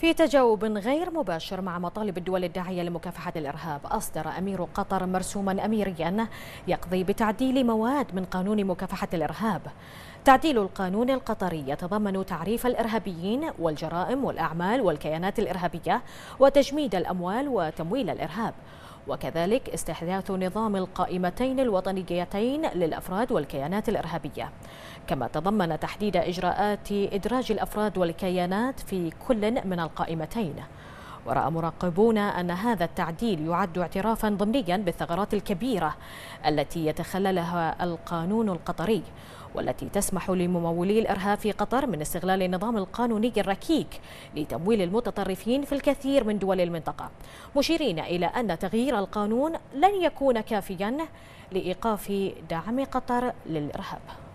في تجاوب غير مباشر مع مطالب الدول الداعية لمكافحة الإرهاب أصدر أمير قطر مرسوما أميريا يقضي بتعديل مواد من قانون مكافحة الإرهاب تعديل القانون القطري يتضمن تعريف الإرهابيين والجرائم والأعمال والكيانات الإرهابية وتجميد الأموال وتمويل الإرهاب وكذلك استحداث نظام القائمتين الوطنيتين للأفراد والكيانات الإرهابية كما تضمن تحديد إجراءات إدراج الأفراد والكيانات في كل من القائمتين ورأى مراقبون أن هذا التعديل يعد اعترافا ضمنيا بالثغرات الكبيرة التي يتخللها القانون القطري والتي تسمح لممولي الإرهاب في قطر من استغلال النظام القانوني الركيك لتمويل المتطرفين في الكثير من دول المنطقة مشيرين إلى أن تغيير القانون لن يكون كافيا لإيقاف دعم قطر للإرهاب